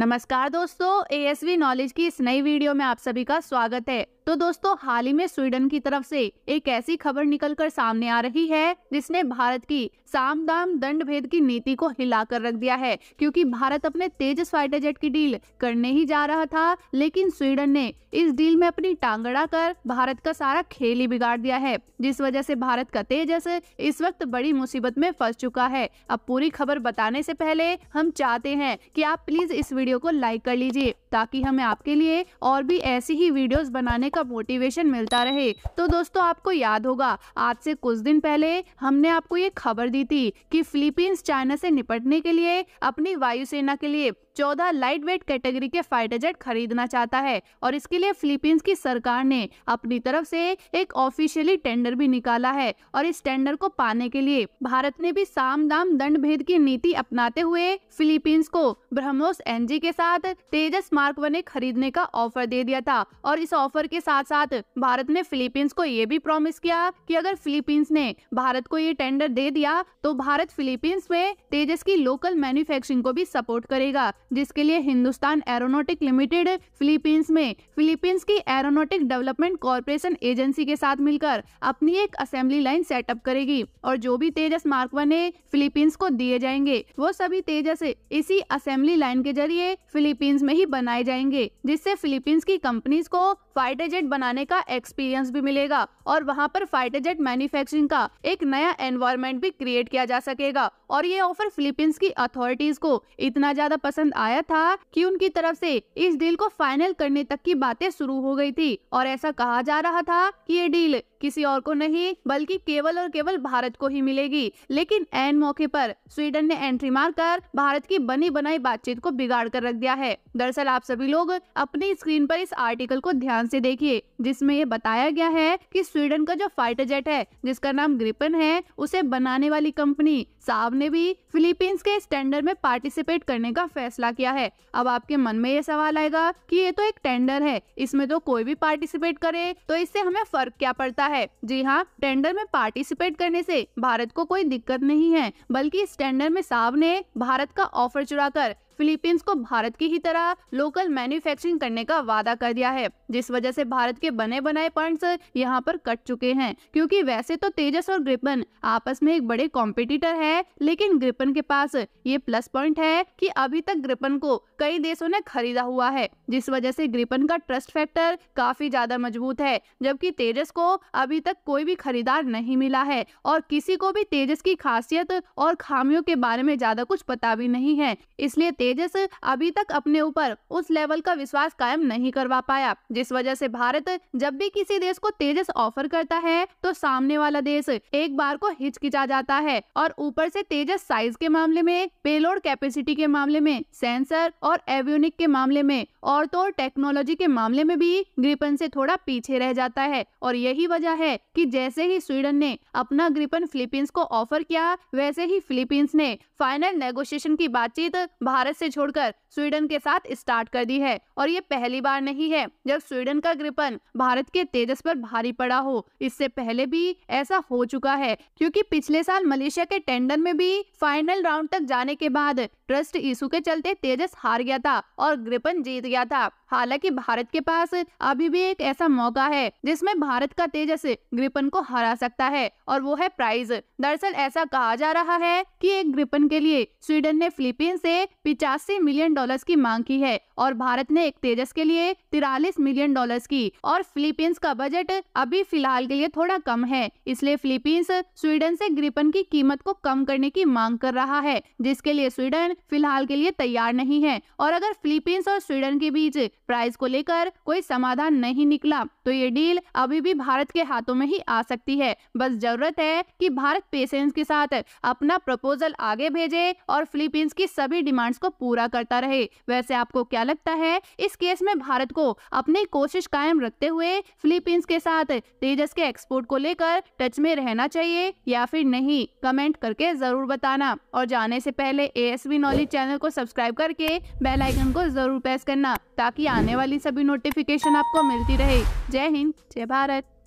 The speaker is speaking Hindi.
नमस्कार दोस्तों एएसवी नॉलेज की इस नई वीडियो में आप सभी का स्वागत है तो दोस्तों हाल ही में स्वीडन की तरफ से एक ऐसी खबर निकलकर सामने आ रही है जिसने भारत की साम दाम दंड भेद की नीति को हिलाकर रख दिया है क्योंकि भारत अपने तेजस फाइटर जेट की डील करने ही जा रहा था लेकिन स्वीडन ने इस डील में अपनी टांगड़ा कर भारत का सारा खेल ही बिगाड़ दिया है जिस वजह से भारत का तेजस इस वक्त बड़ी मुसीबत में फंस चुका है अब पूरी खबर बताने से पहले हम चाहते हैं कि आप प्लीज इस वीडियो को लाइक कर लीजिए ताकि हमें आपके लिए और भी ऐसी ही वीडियोस बनाने का मोटिवेशन मिलता रहे तो दोस्तों आपको याद होगा आज से कुछ दिन पहले हमने आपको ये खबर दी थी कि फिलीपींस चाइना से निपटने के लिए अपनी वायुसेना के लिए चौदह लाइट वेट कैटेगरी के फाइटर जेट खरीदना चाहता है और इसके लिए फिलीपींस की सरकार ने अपनी तरफ से एक ऑफिशियली टेंडर भी निकाला है और इस टेंडर को पाने के लिए भारत ने भी साम दाम दंड भेद की नीति अपनाते हुए फिलीपींस को ब्रह्मोस एनजी के साथ तेजस वन ए खरीदने का ऑफर दे दिया था और इस ऑफर के साथ साथ भारत ने फिलीपींस को ये भी प्रॉमिस किया कि अगर फिलीपींस ने भारत को ये टेंडर दे दिया तो भारत फिलीपींस में तेजस की लोकल मैन्युफैक्चरिंग को भी सपोर्ट करेगा जिसके लिए हिंदुस्तान एरोनोटिक लिमिटेड फिलीपींस में फिलीपींस की एरोनोटिक डेवलपमेंट कॉरपोरेशन एजेंसी के साथ मिलकर अपनी एक असेंबली लाइन सेटअप करेगी और जो भी तेजस मार्क वन फिलीपींस को दिए जाएंगे वो सभी तेजस इसी असेंबली लाइन के जरिए फिलीपींस में ही बना बनाए जाएंगे जिससे फिलीपींस की कंपनीज को फाइटर जेट बनाने का एक्सपीरियंस भी मिलेगा और वहाँ पर फाइटर जेट मैन्युफैक्चरिंग का एक नया एनवायरमेंट भी क्रिएट किया जा सकेगा और ये ऑफर फिलीपींस की अथॉरिटीज को इतना ज्यादा पसंद आया था कि उनकी तरफ से इस डील को फाइनल करने तक की बातें शुरू हो गई थी और ऐसा कहा जा रहा था कि ये डील किसी और को नहीं बल्कि केवल और केवल भारत को ही मिलेगी लेकिन एन मौके पर स्वीडन ने एंट्री मारकर भारत की बनी बनाई बातचीत को बिगाड़ कर रख दिया है दरअसल आप सभी लोग अपनी स्क्रीन पर इस आर्टिकल को ध्यान से देखिए जिसमें ये बताया गया है कि स्वीडन का जो फाइटर जेट है जिसका नाम ग्रिपन है उसे बनाने वाली कंपनी साब ने भी फिलीपींस के टेंडर में पार्टिसिपेट करने का फैसला किया है अब आपके मन में ये सवाल आएगा कि ये तो एक टेंडर है इसमें तो कोई भी पार्टिसिपेट करे तो इससे हमें फर्क क्या पड़ता है जी हाँ टेंडर में पार्टिसिपेट करने से भारत को कोई दिक्कत नहीं है बल्कि इस टेंडर में साब ने भारत का ऑफर चुरा फिलीपींस को भारत की ही तरह लोकल मैन्युफैक्चरिंग करने का वादा कर दिया है जिस वजह से भारत के बने बनाए पॉइंट्स यहाँ पर कट चुके हैं क्योंकि वैसे तो तेजस और ग्रिपन आपस में एक बड़े कॉम्पिटिटर है लेकिन ग्रिपन के पास ये प्लस पॉइंट है कि अभी तक ग्रिपन को कई देशों ने खरीदा हुआ है जिस वजह से ग्रिपन का ट्रस्ट फैक्टर काफ़ी ज़्यादा मजबूत है जबकि तेजस को अभी तक कोई भी खरीदार नहीं मिला है और किसी को भी तेजस की खासियत और खामियों के बारे में ज़्यादा कुछ पता भी नहीं है इसलिए तेजस अभी तक अपने ऊपर उस लेवल का विश्वास कायम नहीं करवा पाया जिस वजह से भारत जब भी किसी देश को तेजस ऑफर करता है तो सामने वाला देश एक बार को हिचकिचा जाता है और ऊपर से तेजस साइज के मामले में पेलोड कैपेसिटी के मामले में सेंसर और एव्यूनिक के मामले में और और तो टेक्नोलॉजी के मामले में भी ग्रिपन से थोड़ा पीछे रह जाता है और यही वजह है कि जैसे ही स्वीडन ने अपना ग्रिपन फिलीपींस को ऑफर किया वैसे ही फिलीपींस ने फाइनल नेगोशिएशन की बातचीत भारत से छोड़कर स्वीडन के साथ स्टार्ट कर दी है और ये पहली बार नहीं है जब स्वीडन का ग्रिपन भारत के तेजस पर भारी पड़ा हो इससे पहले भी ऐसा हो चुका है क्योंकि पिछले साल मलेशिया के टेंडर में भी फाइनल राउंड तक जाने के बाद ट्रस्ट इशू के चलते तेजस हार गया था और ग्रिपन जीत गया था हालांकि भारत के पास अभी भी एक ऐसा मौका है जिसमें भारत का तेजस ग्रिपन को हरा सकता है और वो है प्राइज दरअसल ऐसा कहा जा रहा है कि एक ग्रिपन के लिए स्वीडन ने फिलीपींस से पिचासी मिलियन डॉलर्स की मांग की है और भारत ने एक तेजस के लिए तिरालीस मिलियन डॉलर्स की और फिलीपींस का बजट अभी फिलहाल के लिए थोड़ा कम है इसलिए फिलीपींस स्वीडन से ग्रिपन की कीमत को कम करने की मांग कर रहा है जिसके लिए स्वीडन फिलहाल के लिए तैयार नहीं है और अगर फिलीपींस और स्वीडन के बीच बीच प्राइस को लेकर कोई समाधान नहीं निकला तो ये डील अभी भी भारत के हाथों में ही आ सकती है बस जरूरत है कि भारत पेशेंस के साथ अपना प्रपोजल आगे भेजे और फिलीपींस की सभी डिमांड्स को पूरा करता रहे वैसे आपको क्या लगता है इस केस में भारत को अपनी कोशिश कायम रखते हुए फिलीपींस के साथ तेजस के एक्सपोर्ट को लेकर टच में रहना चाहिए या फिर नहीं कमेंट करके जरूर बताना और जाने से पहले ए एस नॉलेज चैनल को सब्सक्राइब करके बेल आइकन को जरूर प्रेस करना ताकि आने वाली सभी नोटिफिकेशन आपको मिलती रहे जय हिंद जय भारत